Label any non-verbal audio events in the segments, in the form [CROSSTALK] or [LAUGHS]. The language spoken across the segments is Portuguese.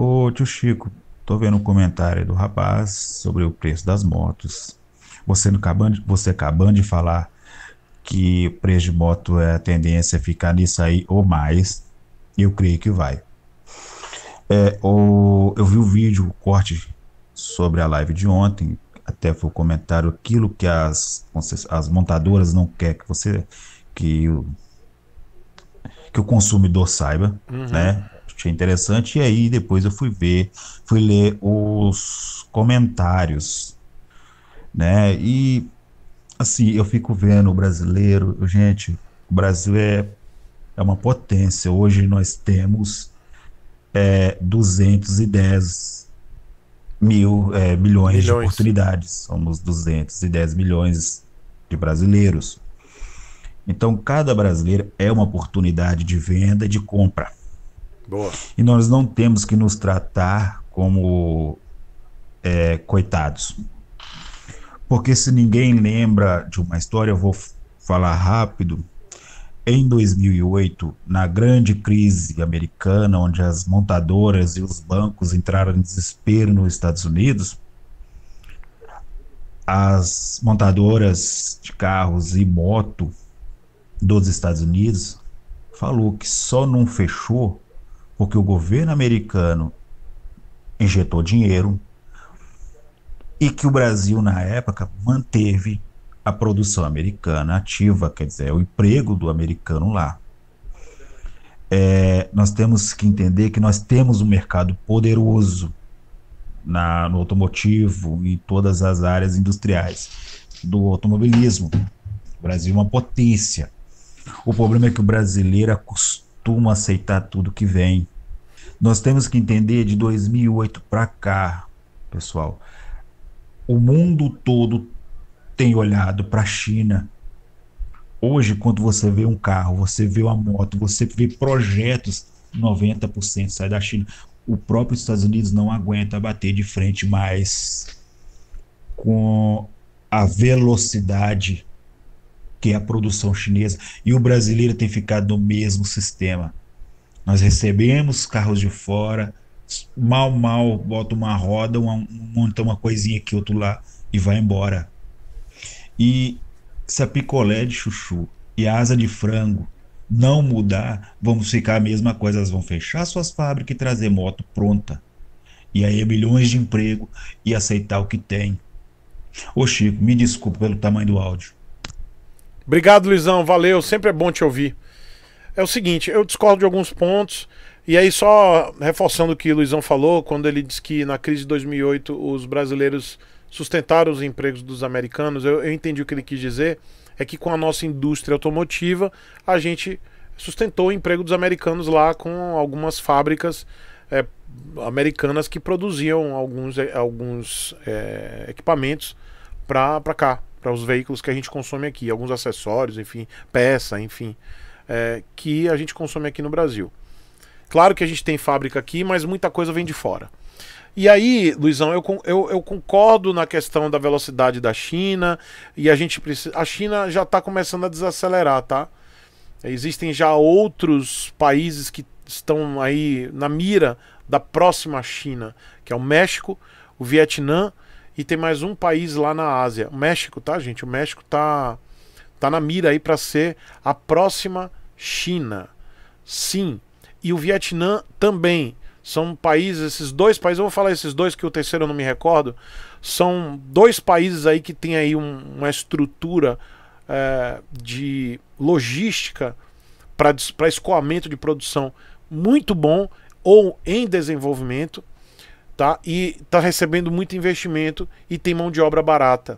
Ô tio Chico, tô vendo um comentário do rapaz sobre o preço das motos. Você, acabando, você acabando de falar que o preço de moto é a tendência a ficar nisso aí ou mais, eu creio que vai. É, o, eu vi o vídeo, o corte sobre a live de ontem, até foi o comentário, aquilo que as, as montadoras não quer que você, que o, que o consumidor saiba, uhum. né? achei interessante, e aí depois eu fui ver, fui ler os comentários, né? E assim, eu fico vendo o brasileiro, gente, o Brasil é, é uma potência. Hoje nós temos é, 210 mil, é, milhões, milhões de oportunidades. Somos 210 milhões de brasileiros. Então, cada brasileiro é uma oportunidade de venda e de compra. Boa. E nós não temos que nos tratar como é, coitados. Porque se ninguém lembra de uma história, eu vou falar rápido. Em 2008, na grande crise americana, onde as montadoras e os bancos entraram em desespero nos Estados Unidos, as montadoras de carros e moto dos Estados Unidos falou que só não fechou porque o governo americano injetou dinheiro e que o Brasil, na época, manteve a produção americana ativa, quer dizer, o emprego do americano lá. É, nós temos que entender que nós temos um mercado poderoso na, no automotivo e todas as áreas industriais do automobilismo. O Brasil é uma potência. O problema é que o brasileiro acostuma é costuma aceitar tudo que vem. Nós temos que entender de 2008 para cá, pessoal, o mundo todo tem olhado para a China. Hoje, quando você vê um carro, você vê uma moto, você vê projetos, 90% sai da China. O próprio Estados Unidos não aguenta bater de frente mais com a velocidade que é a produção chinesa, e o brasileiro tem ficado no mesmo sistema. Nós recebemos carros de fora, mal, mal, bota uma roda, uma, monta uma coisinha aqui, outro lá, e vai embora. E se a picolé de chuchu e a asa de frango não mudar, vamos ficar a mesma coisa. Elas vão fechar suas fábricas e trazer moto pronta. E aí é milhões de emprego e aceitar o que tem. Ô Chico, me desculpa pelo tamanho do áudio. Obrigado, Luizão. Valeu. Sempre é bom te ouvir. É o seguinte, eu discordo de alguns pontos. E aí, só reforçando o que o Luizão falou, quando ele disse que na crise de 2008 os brasileiros sustentaram os empregos dos americanos, eu, eu entendi o que ele quis dizer. É que com a nossa indústria automotiva, a gente sustentou o emprego dos americanos lá com algumas fábricas é, americanas que produziam alguns, eh, alguns é, equipamentos para cá para os veículos que a gente consome aqui, alguns acessórios, enfim, peça, enfim, é, que a gente consome aqui no Brasil. Claro que a gente tem fábrica aqui, mas muita coisa vem de fora. E aí, Luizão, eu, eu, eu concordo na questão da velocidade da China e a gente precisa. A China já está começando a desacelerar, tá? Existem já outros países que estão aí na mira da próxima China, que é o México, o Vietnã e tem mais um país lá na Ásia, o México, tá, gente? O México tá tá na mira aí para ser a próxima China. Sim. E o Vietnã também. São países, esses dois países, eu vou falar esses dois que o terceiro eu não me recordo, são dois países aí que tem aí um, uma estrutura é, de logística para escoamento de produção muito bom ou em desenvolvimento tá? E está recebendo muito investimento e tem mão de obra barata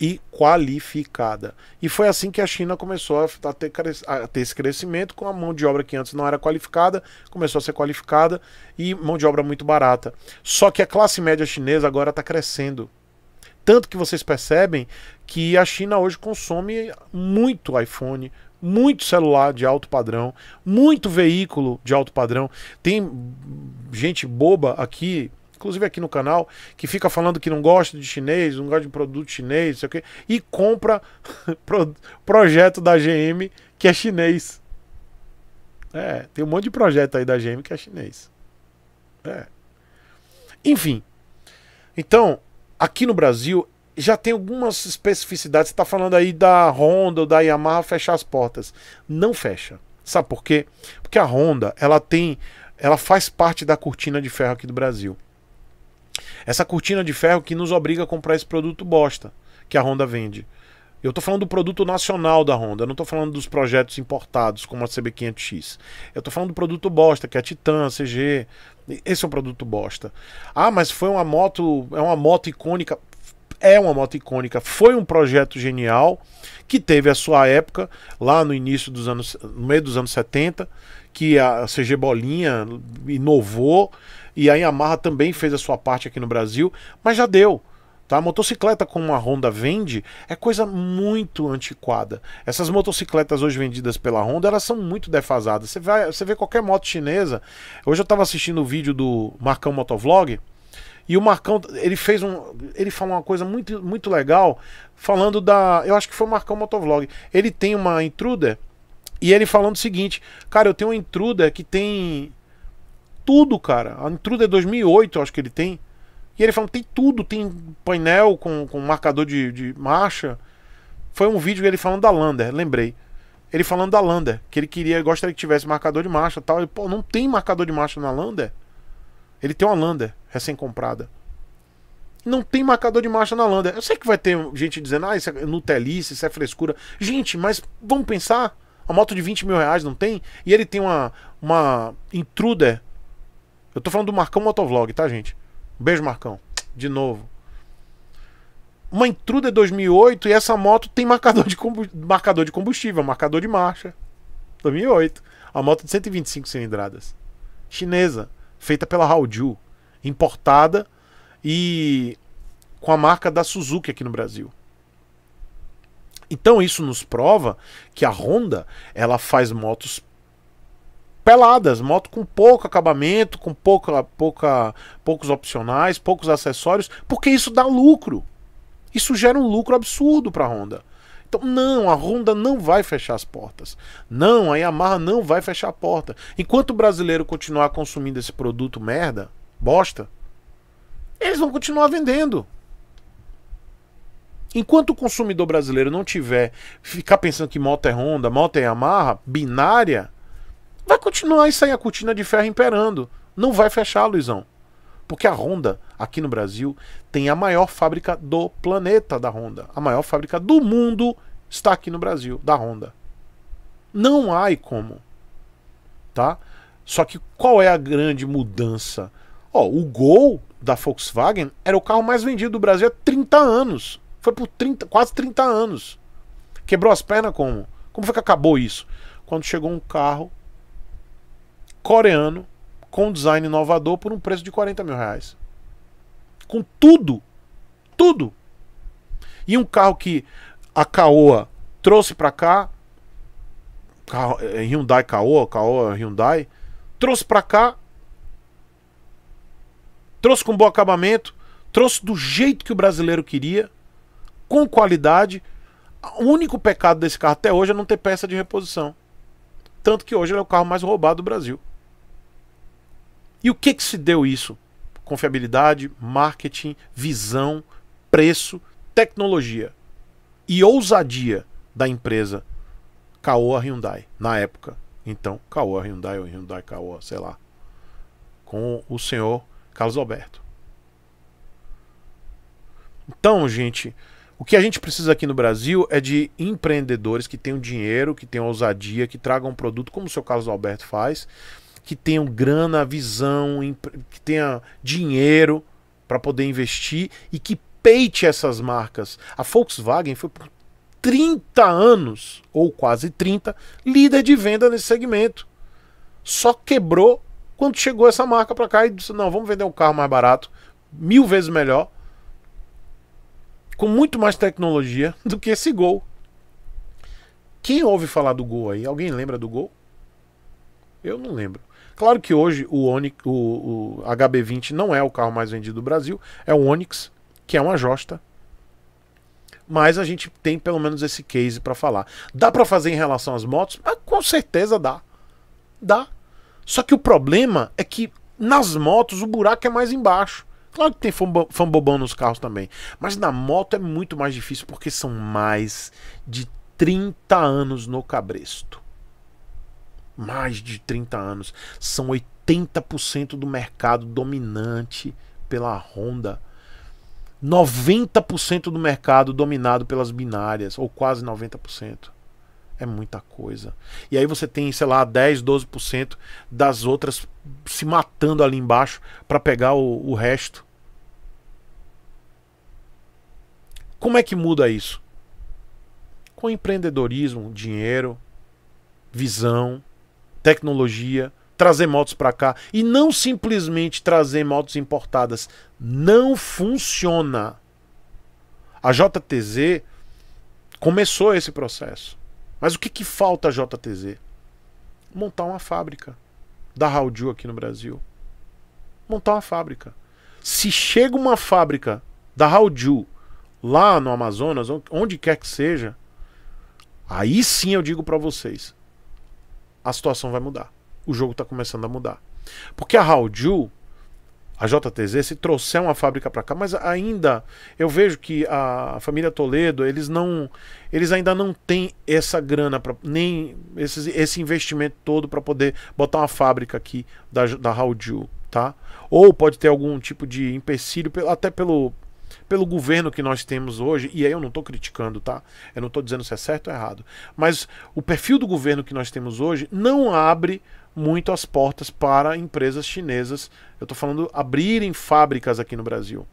e qualificada. E foi assim que a China começou a ter, a ter, esse crescimento com a mão de obra que antes não era qualificada, começou a ser qualificada e mão de obra muito barata. Só que a classe média chinesa agora está crescendo. Tanto que vocês percebem que a China hoje consome muito iPhone, muito celular de alto padrão, muito veículo de alto padrão. Tem gente boba aqui inclusive aqui no canal, que fica falando que não gosta de chinês, não gosta de produto chinês, sei o quê, e compra [LAUGHS] pro, projeto da GM que é chinês. É, tem um monte de projeto aí da GM que é chinês. É. Enfim. Então, aqui no Brasil já tem algumas especificidades. Você está falando aí da Honda ou da Yamaha fechar as portas. Não fecha. Sabe por quê? Porque a Honda, ela tem, ela faz parte da cortina de ferro aqui do Brasil. Essa cortina de ferro que nos obriga a comprar esse produto bosta que a Honda vende. Eu estou falando do produto nacional da Honda, não estou falando dos projetos importados como a CB500X. Eu estou falando do produto bosta, que é a Titan, a CG. Esse é um produto bosta. Ah, mas foi uma moto, é uma moto icônica. É uma moto icônica, foi um projeto genial que teve a sua época lá no início dos anos, no meio dos anos 70, que a CG Bolinha inovou e a Yamaha também fez a sua parte aqui no Brasil, mas já deu. Tá? A motocicleta como a Honda vende é coisa muito antiquada. Essas motocicletas hoje vendidas pela Honda, elas são muito defasadas. Você, vai, você vê qualquer moto chinesa. Hoje eu estava assistindo o vídeo do Marcão Motovlog, e o Marcão, ele fez um. Ele falou uma coisa muito, muito legal, falando da. Eu acho que foi o Marcão Motovlog. Ele tem uma intruder, e ele falando o seguinte: Cara, eu tenho uma intruder que tem tudo, cara. A Intruder 2008, é eu acho que ele tem. E ele falando, tem tudo, tem painel com, com marcador de, de marcha. Foi um vídeo ele falando da Lander, lembrei. Ele falando da Lander, que ele queria, gostaria que tivesse marcador de marcha tal. Ele, pô, não tem marcador de marcha na Lander? Ele tem uma Lander recém-comprada. Não tem marcador de marcha na Lander. Eu sei que vai ter gente dizendo, ah, isso é Nutelice, isso é frescura. Gente, mas vamos pensar. A moto de 20 mil reais não tem? E ele tem uma, uma intruder eu tô falando do Marcão Motovlog, tá, gente? Beijo, Marcão. De novo. Uma Intruder 2008 e essa moto tem marcador de, marcador de combustível, marcador de marcha. 2008. A moto é de 125 cilindradas. Chinesa. Feita pela Haoju. Importada e com a marca da Suzuki aqui no Brasil. Então isso nos prova que a Honda ela faz motos peladas, moto com pouco acabamento, com pouca, pouca, poucos opcionais, poucos acessórios, porque isso dá lucro. Isso gera um lucro absurdo para a Honda. Então, não, a Honda não vai fechar as portas. Não, a Yamaha não vai fechar a porta. Enquanto o brasileiro continuar consumindo esse produto merda, bosta, eles vão continuar vendendo. Enquanto o consumidor brasileiro não tiver, ficar pensando que moto é Honda, moto é Yamaha, binária, Vai continuar isso aí, a cortina de ferro imperando. Não vai fechar, Luizão. Porque a Honda, aqui no Brasil, tem a maior fábrica do planeta da Honda. A maior fábrica do mundo está aqui no Brasil, da Honda. Não há e como. Tá? Só que qual é a grande mudança? Ó, o Gol da Volkswagen era o carro mais vendido do Brasil há 30 anos. Foi por 30, quase 30 anos. Quebrou as pernas como? Como foi que acabou isso? Quando chegou um carro coreano com design inovador por um preço de 40 mil reais. Com tudo. Tudo. E um carro que a Caoa trouxe para cá, eh, Hyundai Caoa, Caoa Hyundai, trouxe para cá, trouxe com bom acabamento, trouxe do jeito que o brasileiro queria, com qualidade. O único pecado desse carro até hoje é não ter peça de reposição. Tanto que hoje ele é o carro mais roubado do Brasil. E o que, que se deu isso? Confiabilidade, marketing, visão, preço, tecnologia e ousadia da empresa Caoa Hyundai, na época. Então, Caoa Hyundai ou Hyundai Caoa, sei lá. Com o senhor Carlos Alberto. Então, gente, o que a gente precisa aqui no Brasil é de empreendedores que tenham dinheiro, que tenham ousadia, que tragam um produto, como o seu Carlos Alberto faz, que tenham grana, visão, que tenha dinheiro para poder investir e que peite essas marcas. A Volkswagen foi por 30 anos, ou quase 30, líder de venda nesse segmento. Só quebrou quando chegou essa marca para cá e disse: não, vamos vender um carro mais barato, mil vezes melhor, com muito mais tecnologia [LAUGHS] do que esse Gol. Quem ouve falar do Gol aí? Alguém lembra do Gol? Eu não lembro. Claro que hoje o, Onix, o, o HB20 não é o carro mais vendido do Brasil, é o Onix, que é uma Josta. Mas a gente tem pelo menos esse case para falar. Dá para fazer em relação às motos? Ah, com certeza dá. Dá. Só que o problema é que nas motos o buraco é mais embaixo. Claro que tem fã-bobão nos carros também. Mas na moto é muito mais difícil porque são mais de 30 anos no cabresto mais de 30 anos. São 80% do mercado dominante pela Honda. 90% do mercado dominado pelas binárias, ou quase 90%. É muita coisa. E aí você tem, sei lá, 10, 12% das outras se matando ali embaixo para pegar o, o resto. Como é que muda isso? Com empreendedorismo, dinheiro, visão, tecnologia, trazer motos para cá e não simplesmente trazer motos importadas. Não funciona. A JTZ começou esse processo. Mas o que, que falta a JTZ? Montar uma fábrica da Raudil aqui no Brasil. Montar uma fábrica. Se chega uma fábrica da Raudil lá no Amazonas, onde quer que seja, aí sim eu digo para vocês, a situação vai mudar. O jogo está começando a mudar. Porque a Hauju, a JTZ, se trouxer uma fábrica para cá, mas ainda eu vejo que a família Toledo, eles não. Eles ainda não têm essa grana, pra, nem esse investimento todo para poder botar uma fábrica aqui da, da tá? Ou pode ter algum tipo de empecilho, até pelo, pelo governo que nós temos hoje, e aí eu não estou criticando, tá? Eu não estou dizendo se é certo ou errado, mas o perfil do governo que nós temos hoje não abre muito as portas para empresas chinesas. Eu estou falando abrirem fábricas aqui no Brasil.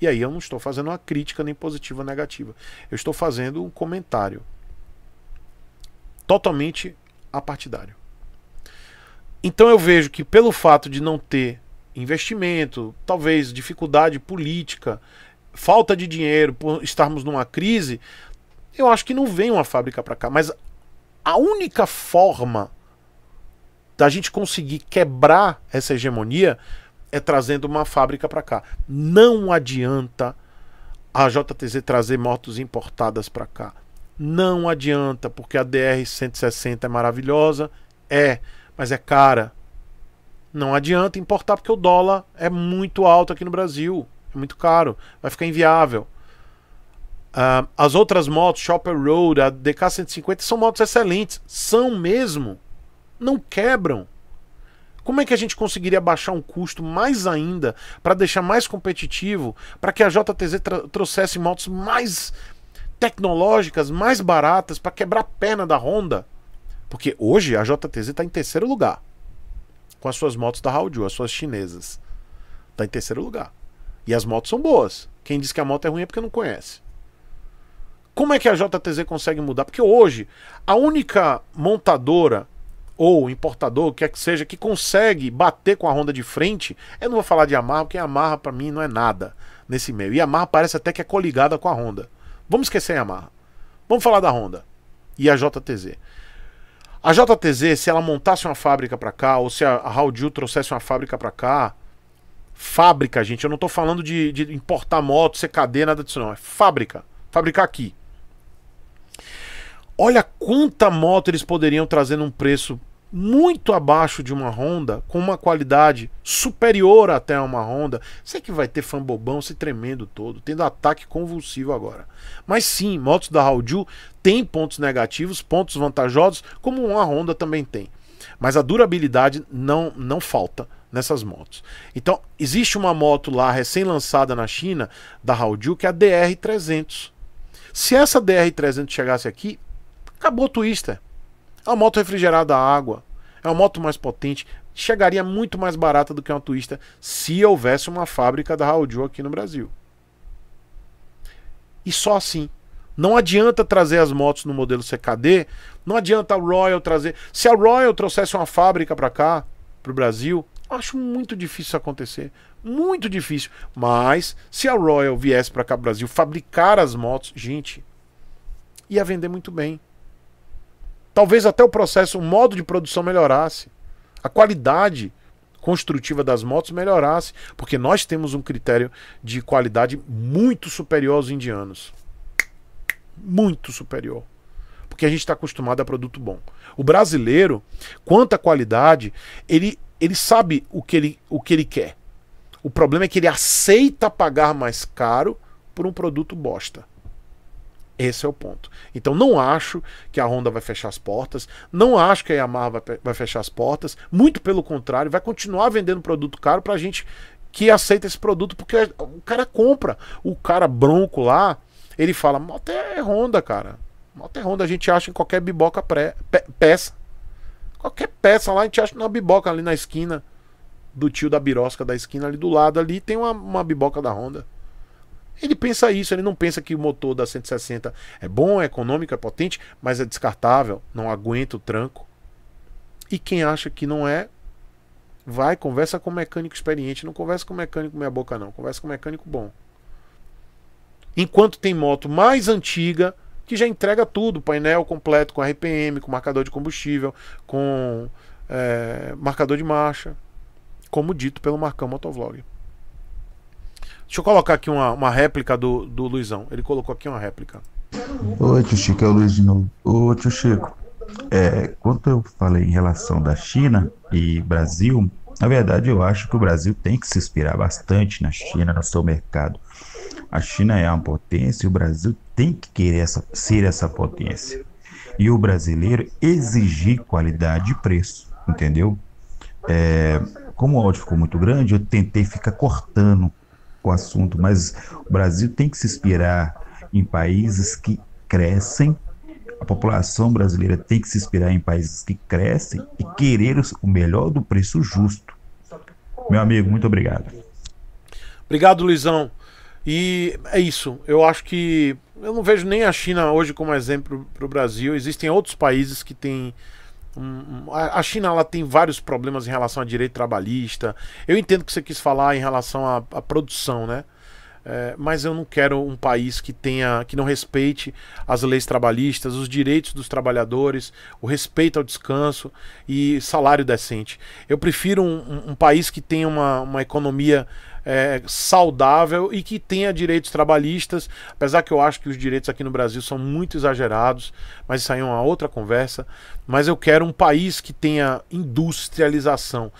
E aí eu não estou fazendo uma crítica nem positiva ou negativa. Eu estou fazendo um comentário totalmente apartidário. Então eu vejo que pelo fato de não ter investimento, talvez dificuldade política falta de dinheiro, por estarmos numa crise, eu acho que não vem uma fábrica para cá. Mas a única forma da gente conseguir quebrar essa hegemonia é trazendo uma fábrica para cá. Não adianta a JTZ trazer motos importadas para cá. Não adianta, porque a DR-160 é maravilhosa, é, mas é cara. Não adianta importar porque o dólar é muito alto aqui no Brasil muito caro, vai ficar inviável. Uh, as outras motos, Shopper Road, a DK150, são motos excelentes. São mesmo. Não quebram. Como é que a gente conseguiria baixar um custo mais ainda para deixar mais competitivo, para que a JTZ trouxesse motos mais tecnológicas, mais baratas, para quebrar a perna da Honda? Porque hoje a JTZ está em terceiro lugar com as suas motos da Haoju, as suas chinesas. Está em terceiro lugar. E as motos são boas. Quem diz que a moto é ruim é porque não conhece. Como é que a JTZ consegue mudar? Porque hoje, a única montadora ou importador, quer que seja, que consegue bater com a Honda de frente, eu não vou falar de Amarra, porque Amarra para mim não é nada nesse meio. E Amarra parece até que é coligada com a Honda. Vamos esquecer a Amarra. Vamos falar da Honda e a JTZ. A JTZ, se ela montasse uma fábrica para cá, ou se a Raudil trouxesse uma fábrica para cá, Fábrica, gente. Eu não estou falando de, de, importar moto, CKD, nada disso, não. É fábrica. Fabricar aqui. Olha quanta moto eles poderiam trazer num preço muito abaixo de uma Honda, com uma qualidade superior até a uma Honda. Sei que vai ter fã bobão se tremendo todo, tendo ataque convulsivo agora. Mas sim, motos da Raul tem pontos negativos, pontos vantajosos, como uma Honda também tem. Mas a durabilidade não, não falta nessas motos. Então, existe uma moto lá recém-lançada na China, da Haoju, que é a DR300. Se essa DR300 chegasse aqui, acabou o Twister. É uma moto refrigerada a água, é uma moto mais potente, chegaria muito mais barata do que uma Twister se houvesse uma fábrica da Haoju aqui no Brasil. E só assim não adianta trazer as motos no modelo CKD, não adianta a Royal trazer. Se a Royal trouxesse uma fábrica para cá, para o Brasil, acho muito difícil isso acontecer. Muito difícil. Mas se a Royal viesse para cá pro Brasil fabricar as motos, gente, ia vender muito bem. Talvez até o processo, o modo de produção melhorasse. A qualidade construtiva das motos melhorasse, porque nós temos um critério de qualidade muito superior aos indianos muito superior. Porque a gente está acostumado a produto bom. O brasileiro, quanto à qualidade, ele, ele sabe o que ele, o que ele quer. O problema é que ele aceita pagar mais caro por um produto bosta. Esse é o ponto. Então não acho que a Honda vai fechar as portas, não acho que a Yamaha vai fechar as portas, muito pelo contrário, vai continuar vendendo produto caro para gente que aceita esse produto, porque o cara compra. O cara bronco lá, ele fala: moto é Honda, cara. Moto é Honda, a gente acha em qualquer biboca pré, pe, peça. Qualquer peça lá, a gente acha na biboca ali na esquina do tio da birosca da esquina ali do lado ali tem uma, uma biboca da Honda. Ele pensa isso, ele não pensa que o motor da 160 é bom, é econômico, é potente, mas é descartável, não aguenta o tranco. E quem acha que não é, vai, conversa com o mecânico experiente, não conversa com o mecânico meia boca não, conversa com o mecânico bom. Enquanto tem moto mais antiga que já entrega tudo, painel completo com RPM, com marcador de combustível, com é, marcador de marcha, como dito pelo Marcão Motovlog. Deixa eu colocar aqui uma, uma réplica do, do Luizão. Ele colocou aqui uma réplica. Oi, tio Chico, é o Luiz de novo. Oi, tio Chico, é, quanto eu falei em relação da China e Brasil, na verdade eu acho que o Brasil tem que se inspirar bastante na China, no seu mercado. A China é uma potência e o Brasil tem que querer essa, ser essa potência. E o brasileiro exigir qualidade e preço, entendeu? É, como o áudio ficou muito grande, eu tentei ficar cortando o assunto, mas o Brasil tem que se inspirar em países que crescem. A população brasileira tem que se inspirar em países que crescem e querer o melhor do preço justo. Meu amigo, muito obrigado. Obrigado, Luizão. E é isso. Eu acho que. Eu não vejo nem a China hoje como exemplo para o Brasil. Existem outros países que têm. a China ela tem vários problemas em relação a direito trabalhista. Eu entendo que você quis falar em relação à produção, né? É, mas eu não quero um país que tenha, que não respeite as leis trabalhistas, os direitos dos trabalhadores, o respeito ao descanso e salário decente. Eu prefiro um, um, um país que tenha uma, uma economia é, saudável e que tenha direitos trabalhistas, apesar que eu acho que os direitos aqui no Brasil são muito exagerados, mas isso aí é uma outra conversa. Mas eu quero um país que tenha industrialização,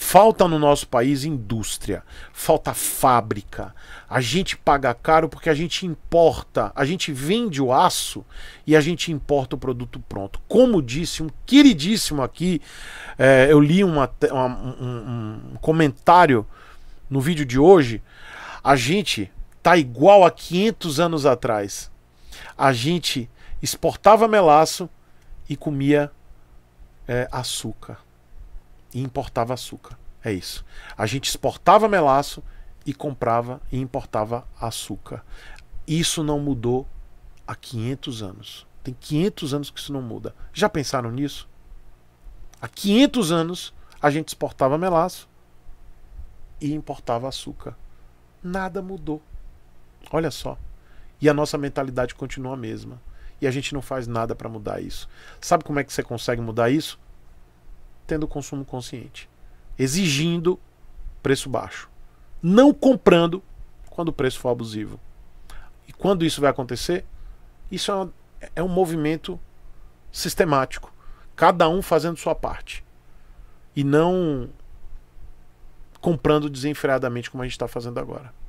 Falta no nosso país indústria, falta fábrica. A gente paga caro porque a gente importa, a gente vende o aço e a gente importa o produto pronto. Como disse um queridíssimo aqui, é, eu li uma, uma, um, um comentário no vídeo de hoje. A gente tá igual a 500 anos atrás. A gente exportava melaço e comia é, açúcar e importava açúcar. É isso. A gente exportava melaço e comprava e importava açúcar. Isso não mudou há 500 anos. Tem 500 anos que isso não muda. Já pensaram nisso? Há 500 anos a gente exportava melaço e importava açúcar. Nada mudou. Olha só. E a nossa mentalidade continua a mesma. E a gente não faz nada para mudar isso. Sabe como é que você consegue mudar isso? tendo consumo consciente, exigindo preço baixo, não comprando quando o preço for abusivo. E quando isso vai acontecer, isso é, é um movimento sistemático, cada um fazendo sua parte e não comprando desenfreadamente como a gente está fazendo agora.